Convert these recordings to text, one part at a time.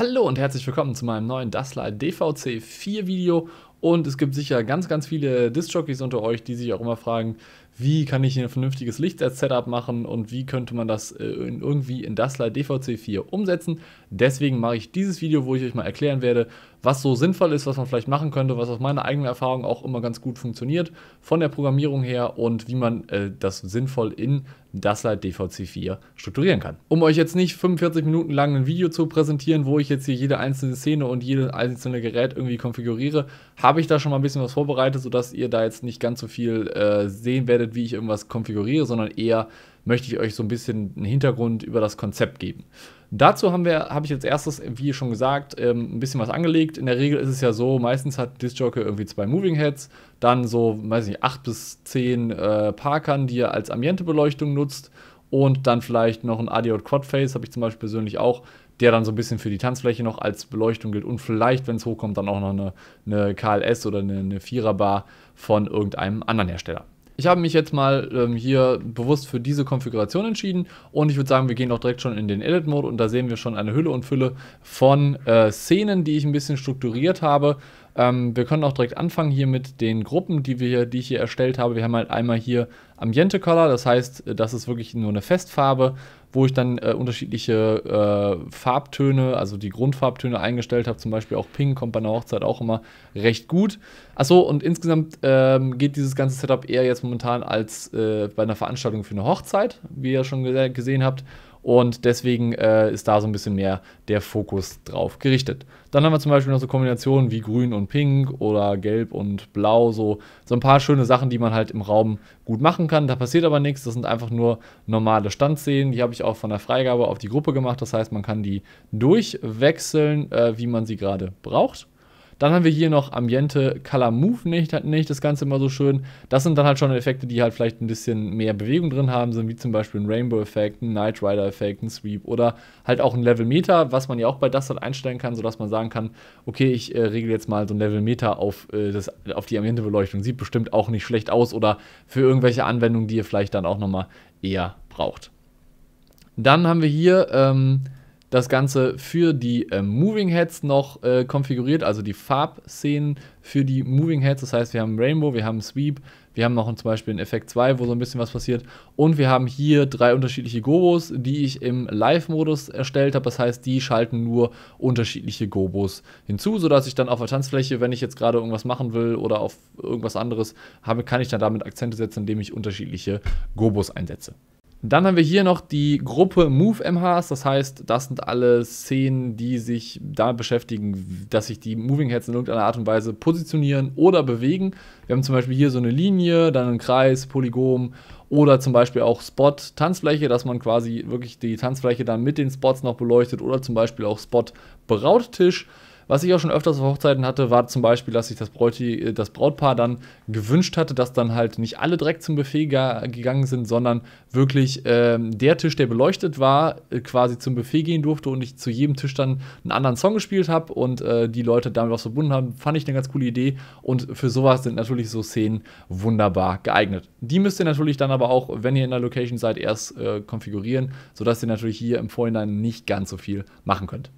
Hallo und herzlich willkommen zu meinem neuen Dassler DVC 4 Video und es gibt sicher ganz, ganz viele Disc Jockeys unter euch, die sich auch immer fragen, wie kann ich ein vernünftiges Licht als Setup machen und wie könnte man das äh, in, irgendwie in Dustlight DVC4 umsetzen. Deswegen mache ich dieses Video, wo ich euch mal erklären werde, was so sinnvoll ist, was man vielleicht machen könnte, was aus meiner eigenen Erfahrung auch immer ganz gut funktioniert, von der Programmierung her und wie man äh, das sinnvoll in Dustlight DVC4 strukturieren kann. Um euch jetzt nicht 45 Minuten lang ein Video zu präsentieren, wo ich jetzt hier jede einzelne Szene und jedes einzelne Gerät irgendwie konfiguriere, habe ich da schon mal ein bisschen was vorbereitet, sodass ihr da jetzt nicht ganz so viel äh, sehen werdet, findet, wie ich irgendwas konfiguriere, sondern eher möchte ich euch so ein bisschen einen Hintergrund über das Konzept geben. Dazu haben wir, habe ich als erstes, wie schon gesagt, ähm, ein bisschen was angelegt. In der Regel ist es ja so, meistens hat Discjockey irgendwie zwei Moving Heads, dann so, weiß ich nicht, acht bis zehn äh, Parkern, die ihr als Ambientebeleuchtung nutzt und dann vielleicht noch ein Adiot Quad Face, habe ich zum Beispiel persönlich auch, der dann so ein bisschen für die Tanzfläche noch als Beleuchtung gilt und vielleicht, wenn es hochkommt, dann auch noch eine, eine KLS oder eine, eine Viererbar von irgendeinem anderen Hersteller ich habe mich jetzt mal ähm, hier bewusst für diese Konfiguration entschieden und ich würde sagen, wir gehen auch direkt schon in den Edit-Mode und da sehen wir schon eine Hülle und Fülle von äh, Szenen, die ich ein bisschen strukturiert habe. Ähm, wir können auch direkt anfangen hier mit den Gruppen, die, wir, die ich hier erstellt habe. Wir haben halt einmal hier Ambiente Color, das heißt, äh, das ist wirklich nur eine Festfarbe, wo ich dann äh, unterschiedliche äh, Farbtöne, also die Grundfarbtöne eingestellt habe. Zum Beispiel auch Pink kommt bei einer Hochzeit auch immer recht gut. Achso, und insgesamt ähm, geht dieses ganze Setup eher jetzt momentan als äh, bei einer Veranstaltung für eine Hochzeit, wie ihr schon gesehen habt. Und deswegen äh, ist da so ein bisschen mehr der Fokus drauf gerichtet. Dann haben wir zum Beispiel noch so Kombinationen wie grün und pink oder gelb und blau. So, so ein paar schöne Sachen, die man halt im Raum gut machen kann. Da passiert aber nichts. Das sind einfach nur normale Standszenen. Die habe ich auch von der Freigabe auf die Gruppe gemacht. Das heißt, man kann die durchwechseln, äh, wie man sie gerade braucht. Dann haben wir hier noch Ambiente Color Move nicht, nicht das Ganze immer so schön. Das sind dann halt schon Effekte, die halt vielleicht ein bisschen mehr Bewegung drin haben, sind wie zum Beispiel ein Rainbow-Effekt, ein Knight Rider-Effekt, ein Sweep oder halt auch ein Level-Meter, was man ja auch bei Dust halt einstellen kann, sodass man sagen kann, okay, ich äh, regle jetzt mal so ein Level-Meter auf, äh, auf die Ambiente-Beleuchtung. Sieht bestimmt auch nicht schlecht aus oder für irgendwelche Anwendungen, die ihr vielleicht dann auch nochmal eher braucht. Dann haben wir hier ähm, das Ganze für die äh, Moving Heads noch äh, konfiguriert, also die Farbszenen für die Moving Heads. Das heißt, wir haben Rainbow, wir haben Sweep, wir haben noch zum Beispiel einen Effekt 2, wo so ein bisschen was passiert. Und wir haben hier drei unterschiedliche Gobos, die ich im Live-Modus erstellt habe. Das heißt, die schalten nur unterschiedliche Gobos hinzu, sodass ich dann auf der Tanzfläche, wenn ich jetzt gerade irgendwas machen will oder auf irgendwas anderes habe, kann ich dann damit Akzente setzen, indem ich unterschiedliche Gobos einsetze. Dann haben wir hier noch die Gruppe Move MHs, das heißt, das sind alle Szenen, die sich damit beschäftigen, dass sich die Moving Heads in irgendeiner Art und Weise positionieren oder bewegen. Wir haben zum Beispiel hier so eine Linie, dann einen Kreis, Polygon oder zum Beispiel auch Spot Tanzfläche, dass man quasi wirklich die Tanzfläche dann mit den Spots noch beleuchtet oder zum Beispiel auch Spot Brauttisch. Was ich auch schon öfters auf Hochzeiten hatte, war zum Beispiel, dass sich das, Bräuti, äh, das Brautpaar dann gewünscht hatte, dass dann halt nicht alle direkt zum Buffet gegangen sind, sondern wirklich ähm, der Tisch, der beleuchtet war, äh, quasi zum Buffet gehen durfte und ich zu jedem Tisch dann einen anderen Song gespielt habe und äh, die Leute damit was verbunden haben, fand ich eine ganz coole Idee. Und für sowas sind natürlich so Szenen wunderbar geeignet. Die müsst ihr natürlich dann aber auch, wenn ihr in der Location seid, erst äh, konfigurieren, sodass ihr natürlich hier im Vorhinein nicht ganz so viel machen könnt.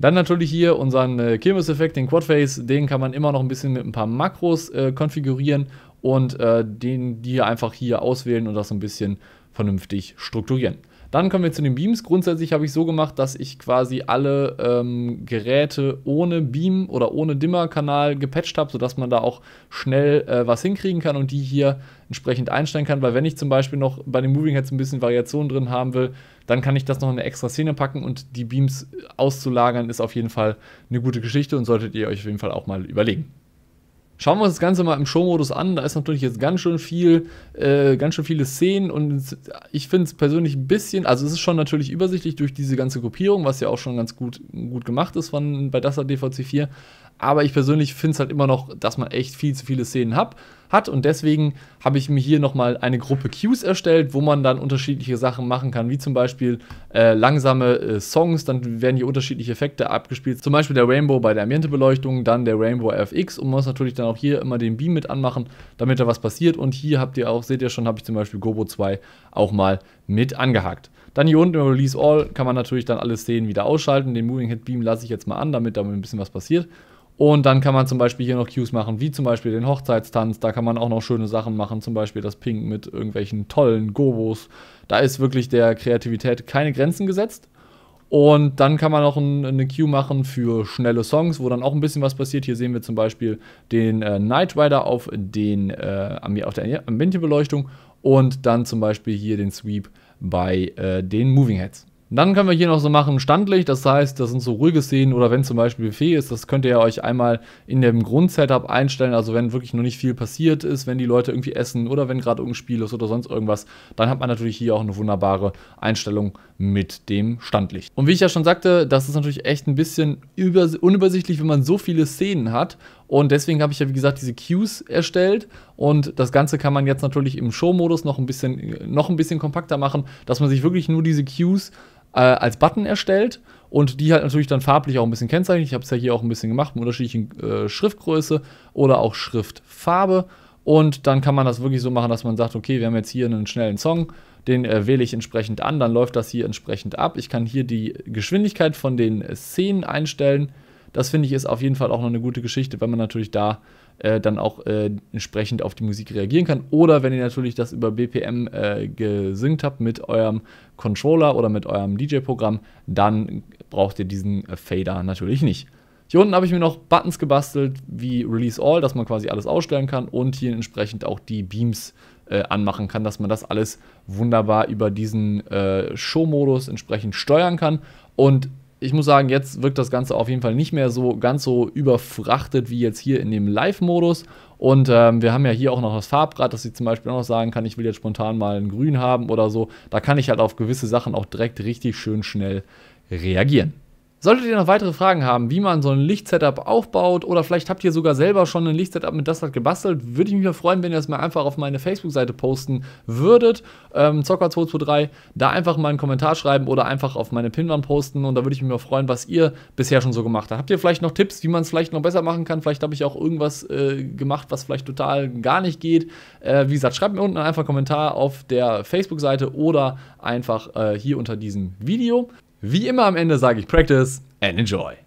Dann natürlich hier unseren äh, Kirmes-Effekt, den Quadface, den kann man immer noch ein bisschen mit ein paar Makros äh, konfigurieren und äh, den die einfach hier auswählen und das so ein bisschen vernünftig strukturieren. Dann kommen wir zu den Beams. Grundsätzlich habe ich so gemacht, dass ich quasi alle ähm, Geräte ohne Beam oder ohne Dimmer-Kanal gepatcht habe, sodass man da auch schnell äh, was hinkriegen kann und die hier entsprechend einstellen kann. Weil wenn ich zum Beispiel noch bei den Moving Heads ein bisschen Variation drin haben will, dann kann ich das noch in eine extra Szene packen und die Beams auszulagern ist auf jeden Fall eine gute Geschichte und solltet ihr euch auf jeden Fall auch mal überlegen. Schauen wir uns das Ganze mal im Showmodus an. Da ist natürlich jetzt ganz schön viel, äh, ganz schön viele Szenen und ich finde es persönlich ein bisschen, also es ist schon natürlich übersichtlich durch diese ganze Gruppierung, was ja auch schon ganz gut, gut gemacht ist von, bei DASA DVC4. Aber ich persönlich finde es halt immer noch, dass man echt viel zu viele Szenen hab, hat. Und deswegen habe ich mir hier nochmal eine Gruppe Cues erstellt, wo man dann unterschiedliche Sachen machen kann, wie zum Beispiel äh, langsame äh, Songs, dann werden hier unterschiedliche Effekte abgespielt. Zum Beispiel der Rainbow bei der Ambientebeleuchtung, dann der Rainbow FX und man muss natürlich dann auch hier immer den Beam mit anmachen, damit da was passiert. Und hier habt ihr auch, seht ihr schon, habe ich zum Beispiel Gobo 2 auch mal mit angehakt. Dann hier unten im Release All kann man natürlich dann alles sehen, wieder ausschalten. Den Moving Hit Beam lasse ich jetzt mal an, damit damit ein bisschen was passiert. Und dann kann man zum Beispiel hier noch Cues machen, wie zum Beispiel den Hochzeitstanz. Da kann man auch noch schöne Sachen machen, zum Beispiel das Pink mit irgendwelchen tollen Gobos. Da ist wirklich der Kreativität keine Grenzen gesetzt. Und dann kann man auch ein, eine Cue machen für schnelle Songs, wo dann auch ein bisschen was passiert. Hier sehen wir zum Beispiel den äh, Night Rider auf, den, äh, auf der Ambientebeleuchtung. beleuchtung und dann zum Beispiel hier den Sweep bei äh, den Moving Heads. Dann können wir hier noch so machen Standlicht, das heißt, das sind so ruhige Szenen oder wenn zum Beispiel Buffet ist, das könnt ihr euch einmal in dem Grundsetup einstellen, also wenn wirklich noch nicht viel passiert ist, wenn die Leute irgendwie essen oder wenn gerade irgendein Spiel ist oder sonst irgendwas, dann hat man natürlich hier auch eine wunderbare Einstellung mit dem Standlicht. Und wie ich ja schon sagte, das ist natürlich echt ein bisschen unübersichtlich, wenn man so viele Szenen hat und deswegen habe ich ja, wie gesagt, diese Cues erstellt. Und das Ganze kann man jetzt natürlich im Show-Modus noch ein bisschen, noch ein bisschen kompakter machen, dass man sich wirklich nur diese Cues äh, als Button erstellt und die halt natürlich dann farblich auch ein bisschen kennzeichnet. Ich habe es ja hier auch ein bisschen gemacht mit unterschiedlichen äh, Schriftgröße oder auch Schriftfarbe. Und dann kann man das wirklich so machen, dass man sagt, okay, wir haben jetzt hier einen schnellen Song, den äh, wähle ich entsprechend an, dann läuft das hier entsprechend ab. Ich kann hier die Geschwindigkeit von den Szenen einstellen das finde ich ist auf jeden Fall auch noch eine gute Geschichte, wenn man natürlich da äh, dann auch äh, entsprechend auf die Musik reagieren kann. Oder wenn ihr natürlich das über BPM äh, gesynkt habt mit eurem Controller oder mit eurem DJ-Programm, dann braucht ihr diesen äh, Fader natürlich nicht. Hier unten habe ich mir noch Buttons gebastelt, wie Release All, dass man quasi alles ausstellen kann und hier entsprechend auch die Beams äh, anmachen kann, dass man das alles wunderbar über diesen äh, Show-Modus entsprechend steuern kann. Und ich muss sagen, jetzt wirkt das Ganze auf jeden Fall nicht mehr so ganz so überfrachtet wie jetzt hier in dem Live-Modus. Und ähm, wir haben ja hier auch noch das Farbrad, dass ich zum Beispiel auch noch sagen kann, ich will jetzt spontan mal ein Grün haben oder so. Da kann ich halt auf gewisse Sachen auch direkt richtig schön schnell reagieren. Solltet ihr noch weitere Fragen haben, wie man so ein Lichtsetup aufbaut oder vielleicht habt ihr sogar selber schon ein Lichtsetup mit Dustlight gebastelt, würde ich mich freuen, wenn ihr das mal einfach auf meine Facebook-Seite posten würdet, ähm, Zocker223, da einfach mal einen Kommentar schreiben oder einfach auf meine Pinwand posten und da würde ich mich mal freuen, was ihr bisher schon so gemacht habt. Habt ihr vielleicht noch Tipps, wie man es vielleicht noch besser machen kann? Vielleicht habe ich auch irgendwas äh, gemacht, was vielleicht total gar nicht geht. Äh, wie gesagt, schreibt mir unten einfach einen Kommentar auf der Facebook-Seite oder einfach äh, hier unter diesem Video. Wie immer am Ende sage ich Practice and enjoy.